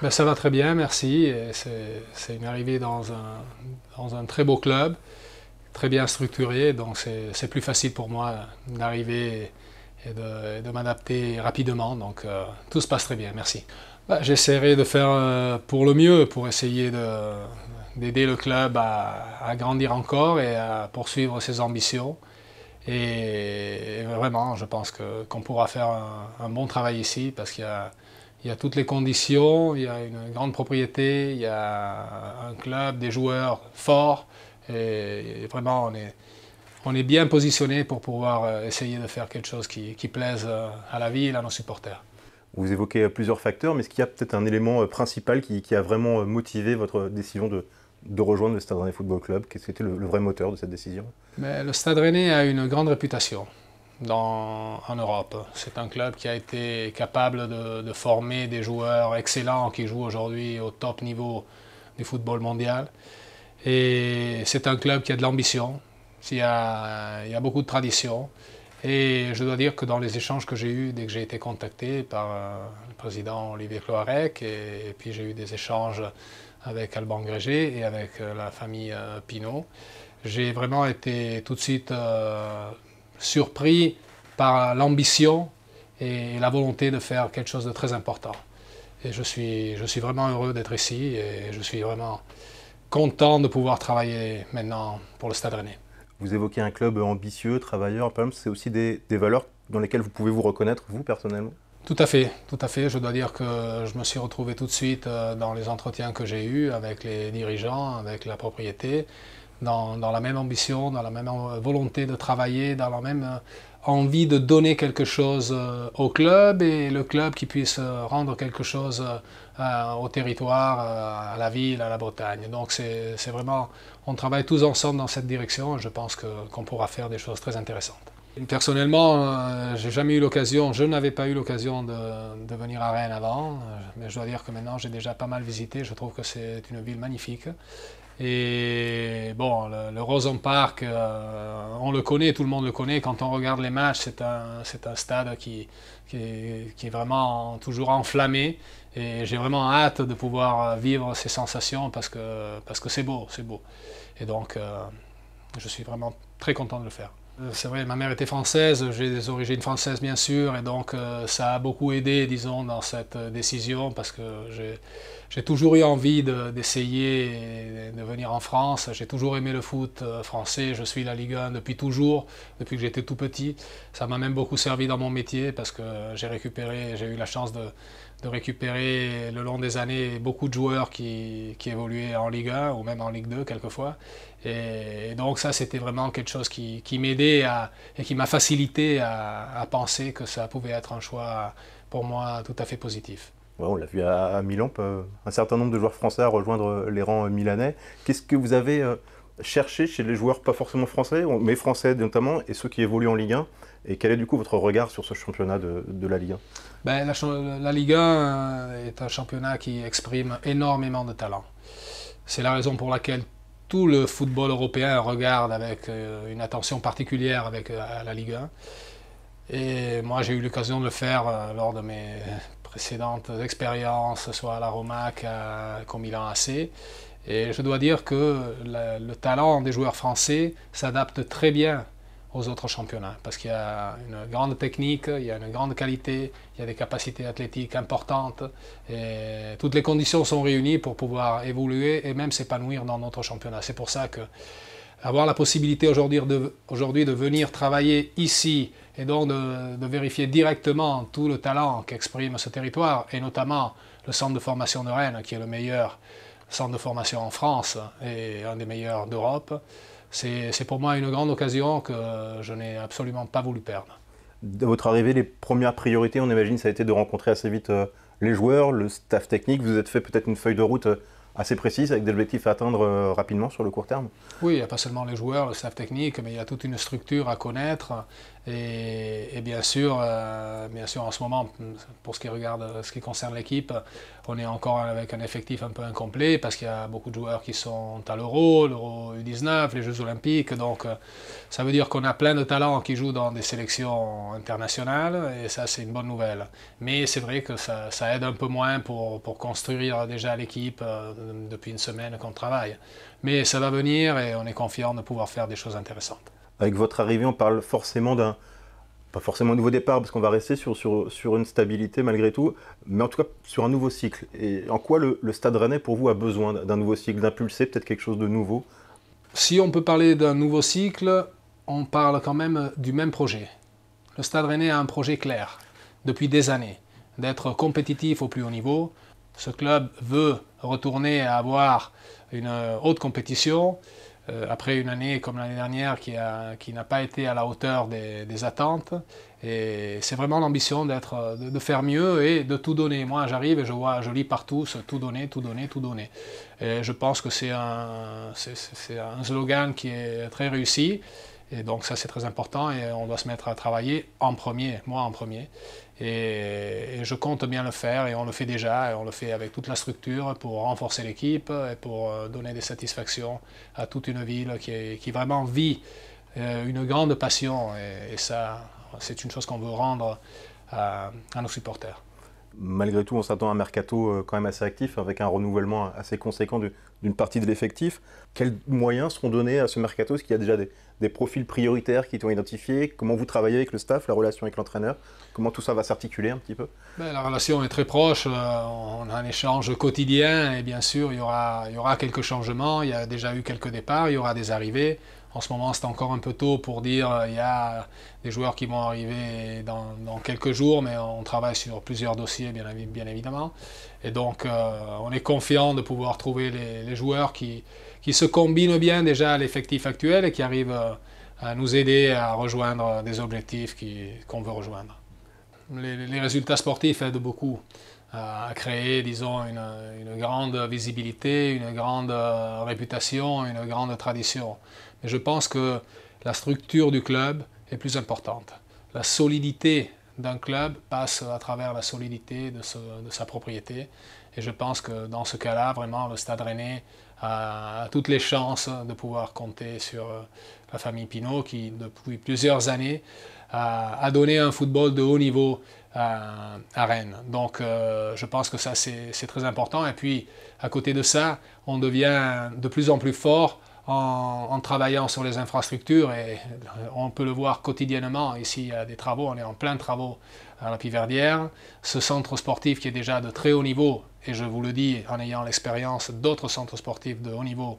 Ben, ça va très bien, merci. C'est une arrivée dans un, dans un, très beau club, très bien structuré, donc c'est plus facile pour moi d'arriver et de, m'adapter rapidement. Donc euh, tout se passe très bien, merci. Ben, j'essaierai de faire euh, pour le mieux, pour essayer d'aider le club à, grandir encore et à poursuivre ses ambitions. Et, vraiment, je pense qu'on pourra faire un, un, bon travail ici parce qu'il y a il y a toutes les conditions, il y a une grande propriété, il y a un club, des joueurs forts. Et, vraiment, on est, bien positionné pour pouvoir euh, essayer de faire quelque chose qui, plaise euh, à la ville, à nos supporters. Vous évoquez euh, plusieurs facteurs, mais est-ce qu'il y a peut-être un élément principal qui, a vraiment motivé votre décision de, rejoindre le Stade Rennais Football Club Qu'est-ce qui était le, vrai moteur de cette décision Le Stade Rennais a une grande réputation dans, en Europe. C'est un club qui a été capable de, former des joueurs excellents qui jouent aujourd'hui au top niveau du football mondial. Et c'est un club qui a de l'ambition, il y a, il beaucoup de tradition. Et je dois dire que dans les échanges que j'ai eus dès que j'ai été contacté par euh, le président Olivier Cloarec, et, puis j'ai eu des échanges avec Alban Grégé et avec euh, la famille euh, Pinot, j'ai vraiment été tout de suite surpris par l'ambition et la volonté de faire quelque chose de très important. Et je suis, je suis vraiment heureux d'être ici et je suis vraiment content de pouvoir travailler maintenant pour le Stade Rennais. Vous évoquez un club ambitieux, travailleur, c'est aussi des, des, valeurs dans lesquelles vous pouvez vous reconnaître, vous, personnellement Tout à fait, tout à fait. Je dois dire que je me suis retrouvé tout de suite euh, dans les entretiens que j'ai eus avec les dirigeants, avec la propriété, dans, la même ambition, dans la même euh, volonté de travailler, dans la même euh, envie de donner quelque chose euh, au club et le club qui puisse rendre quelque chose au territoire, à la ville, à la Bretagne. Donc c'est vraiment, on travaille tous ensemble dans cette direction et je pense qu'on pourra faire des choses très intéressantes. Personnellement, j'ai jamais eu l'occasion, je n'avais pas eu l'occasion de, de, venir à Rennes avant, mais je dois dire que maintenant j'ai déjà pas mal visité, je trouve que c'est une ville magnifique. Et bon, le, Rosen Park, euh, on le connaît, tout le monde le connaît. Quand on regarde les matchs, c'est un, stade qui, est, vraiment toujours enflammé. Et j'ai vraiment hâte de pouvoir vivre ces sensations parce que c'est beau, c'est beau. Et donc, euh, je suis vraiment très content de le faire. Euh, c'est vrai, ma mère était française, j'ai des origines françaises bien sûr, et donc euh, ça a beaucoup aidé, disons, dans cette euh, décision, parce que j'ai toujours eu envie d'essayer de, de, venir en France. J'ai toujours aimé le foot français, je suis la Ligue 1 depuis toujours, depuis que j'étais tout petit. Ça m'a même beaucoup servi dans mon métier, parce que j'ai récupéré, j'ai eu la chance de de récupérer le long des années beaucoup de joueurs qui, évoluaient en Ligue 1 ou même en Ligue 2 quelquefois. Et, donc ça, c'était vraiment quelque chose qui, qui m'aidait et qui m'a facilité à, penser que ça pouvait être un choix pour moi tout à fait positif. on l'a vu à, Milan, un certain nombre de joueurs français à rejoindre les rangs milanais. Qu'est-ce que vous avez euh, cherché chez les joueurs pas forcément français, mais français notamment, et ceux qui évoluent en Ligue 1 Et quel est du coup votre regard sur ce championnat de, de la Ligue 1 ben, la, la, 1 euh, est un championnat qui exprime énormément de talent. C'est la raison pour laquelle tout le football européen regarde avec euh, une attention particulière avec euh, la Ligue 1. Et moi, j'ai eu l'occasion de le faire lors de mes précédentes expériences, soit à la Romac, qu'au Milan AC. Et je dois dire que le talent des joueurs français s'adapte très bien aux autres championnats. Parce qu'il y a une grande technique, il y a une grande qualité, il y a des capacités athlétiques importantes. Et toutes les conditions sont réunies pour pouvoir évoluer et même s'épanouir dans notre championnat. C'est pour ça que avoir la possibilité aujourd'hui de, de, venir travailler ici et donc de, de vérifier directement tout le talent qu'exprime ce territoire et notamment le centre de formation de Rennes qui est le meilleur centre de formation en France et un des meilleurs d'Europe c'est pour moi une grande occasion que je n'ai absolument pas voulu perdre. De votre arrivée, les premières priorités, on imagine, ça a été de rencontrer assez vite euh, les joueurs, le staff technique. Vous vous êtes fait peut-être une feuille de route euh, assez précises avec des objectifs à atteindre euh, rapidement sur le court terme. Oui, il n'y a pas seulement les joueurs, le staff technique, mais il y a toute une structure à connaître. Et, bien, sûr, euh, bien sûr, en ce moment, pour ce qui, regarde, ce qui concerne l'équipe, on est encore avec un effectif un peu incomplet parce qu'il y a beaucoup de joueurs qui sont à l'Euro, l'Euro U19, les Jeux Olympiques. Donc, euh, ça veut dire qu'on a plein de talents qui jouent dans des sélections internationales et ça, c'est une bonne nouvelle. Mais c'est vrai que ça, ça, aide un peu moins pour, pour construire déjà l'équipe depuis une semaine qu'on travaille. Mais ça va venir et on est confiant de pouvoir faire des choses intéressantes. Avec votre arrivée, on parle forcément d'un, pas forcément un nouveau départ, parce qu'on va rester sur, une stabilité malgré tout, mais en tout cas sur un nouveau cycle. Et en quoi le, le Stade Rennais, pour vous, a besoin d'un nouveau cycle, d'impulser peut-être quelque chose de nouveau Si on peut parler d'un nouveau cycle, on parle quand même du même projet. Le Stade Rennais a un projet clair, depuis des années, d'être compétitif au plus haut niveau, ce club veut retourner à avoir une euh, haute compétition euh, après une année comme l'année dernière qui, a, qui n'a pas été à la hauteur des, attentes. Et c'est vraiment l'ambition d'être, euh, de, faire mieux et de tout donner. Moi, j'arrive et je vois, je lis partout tout donner, tout donner, tout donner. je pense que c'est un, c'est, c'est un slogan qui est très réussi. Et donc ça, c'est très important et on doit se mettre à travailler en premier, moi en premier. Et, je compte bien le faire et on le fait déjà et on le fait avec toute la structure pour renforcer l'équipe et pour euh, donner des satisfactions à toute une ville qui, vraiment vit euh, une grande passion et, ça c'est une chose qu'on veut rendre à nos supporters malgré tout, on s'attend à un mercato euh, quand même assez actif, avec un renouvellement assez conséquent d'une partie de l'effectif. Quels moyens seront donnés à ce mercato Est-ce qu'il y a déjà des, profils prioritaires qui sont identifiés Comment vous travaillez avec le staff, la relation avec l'entraîneur Comment tout ça va s'articuler un petit peu ben, La relation est très proche, euh, on a un échange quotidien et bien sûr il y aura quelques changements, il y a déjà eu quelques départs, il y aura des arrivées. En ce moment, c'est encore un peu tôt pour dire euh, il y a des joueurs qui vont arriver dans, quelques jours, mais on travaille sur plusieurs dossiers, bien, bien évidemment. Et donc, euh, on est confiant de pouvoir trouver les, joueurs qui, qui, se combinent bien déjà à l'effectif actuel et qui arrivent euh, à nous aider à rejoindre des objectifs qu'on veut rejoindre. Les, les résultats sportifs aident beaucoup à euh, créer, disons, une, grande visibilité, une grande euh, réputation, une grande tradition. Mais je pense que la structure du club est plus importante. La solidité d'un club passe à travers la solidité de sa propriété et je pense que dans ce cas-là, vraiment, le Stade Rennais a toutes les chances de pouvoir compter sur euh, la famille Pinault qui, depuis plusieurs années, a donné un football de haut niveau à Rennes. Donc euh, je pense que ça c'est très important. Et puis à côté de ça, on devient de plus en plus fort en, travaillant sur les infrastructures et euh, on peut le voir quotidiennement. Ici, il y a des travaux, on est en plein travaux à la Piverdière. Ce centre sportif qui est déjà de très haut niveau, et je vous le dis en ayant l'expérience d'autres centres sportifs de haut niveau,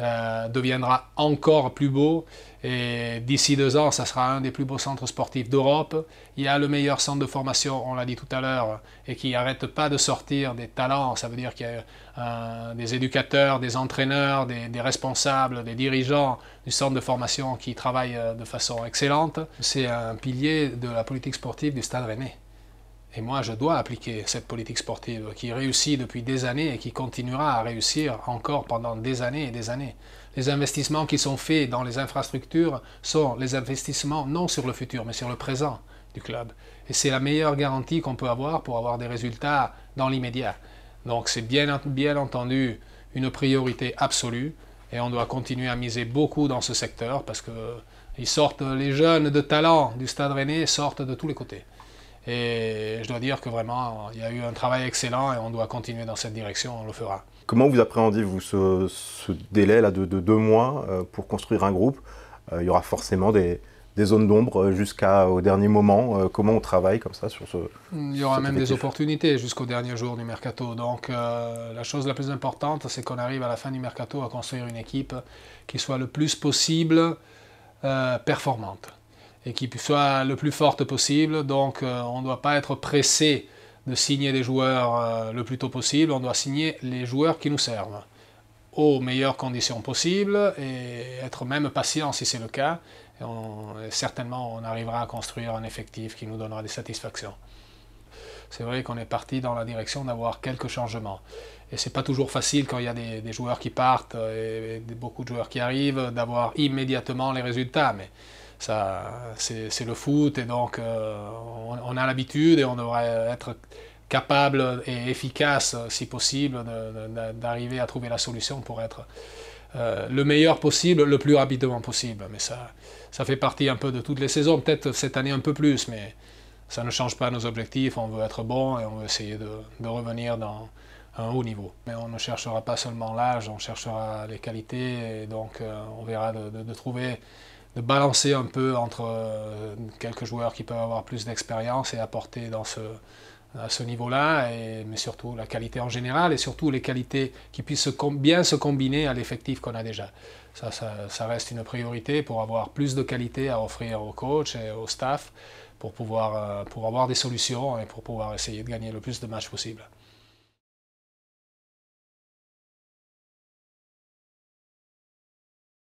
euh, deviendra encore plus beau. Et d'ici deux ans, ça sera un des plus beaux centres sportifs d'Europe. Il y a le meilleur centre de formation, on l'a dit tout à l'heure, et qui n'arrête pas de sortir des talents. Ça veut dire qu'il y a euh, des éducateurs, des entraîneurs, des, des, responsables, des dirigeants du centre de formation qui travaillent euh, de façon excellente. C'est un pilier de la politique sportive du Stade Rennais. Et moi, je dois appliquer cette politique sportive qui réussit depuis des années et qui continuera à réussir encore pendant des années et des années. Les investissements qui sont faits dans les infrastructures sont les investissements non sur le futur, mais sur le présent du club. Et c'est la meilleure garantie qu'on peut avoir pour avoir des résultats dans l'immédiat. Donc c'est bien, entendu une priorité absolue et on doit continuer à miser beaucoup dans ce secteur parce que euh, ils sortent, les jeunes de talent du Stade Rennais sortent de tous les côtés. Et je dois dire que vraiment, il y a eu un travail excellent et on doit continuer dans cette direction, on le fera. Comment vous appréhendez vous ce, délai-là de, deux mois euh, pour construire un groupe euh, Il y aura forcément des, zones d'ombre jusqu'au dernier moment. Euh, comment on travaille comme ça sur ce Il y aura même des opportunités jusqu'au dernier jour du mercato. Donc la chose la plus importante, c'est qu'on arrive à la fin du mercato à construire une équipe qui soit le plus possible performante et qui soit le plus forte possible. Donc euh, on ne doit pas être pressé de signer des joueurs euh, le plus tôt possible, on doit signer les joueurs qui nous servent aux meilleures conditions possibles et être même patient si c'est le cas. Et certainement, on arrivera à construire un effectif qui nous donnera des satisfactions. C'est vrai qu'on est parti dans la direction d'avoir quelques changements. Et c'est pas toujours facile quand il y a des, joueurs qui partent et, et, beaucoup de joueurs qui arrivent d'avoir immédiatement les résultats. Mais ça, c'est le foot et donc euh, on, a l'habitude et on devrait être capable et efficace, si possible, d'arriver à trouver la solution pour être euh, le meilleur possible, le plus rapidement possible. Mais ça, ça fait partie un peu de toutes les saisons, peut-être cette année un peu plus, mais ça ne change pas nos objectifs. On veut être bon et on veut essayer de, de revenir dans un haut niveau. Mais on ne cherchera pas seulement l'âge, on cherchera les qualités et donc euh, on verra de, de trouver de balancer un peu entre euh, quelques joueurs qui peuvent avoir plus d'expérience et apporter dans ce, à ce niveau-là, mais surtout la qualité en général et surtout les qualités qui puissent bien se combiner à l'effectif qu'on a déjà. Ça, reste une priorité pour avoir plus de qualité à offrir aux coachs et au staff pour pouvoir euh, pour avoir des solutions et pour pouvoir essayer de gagner le plus de matchs possible.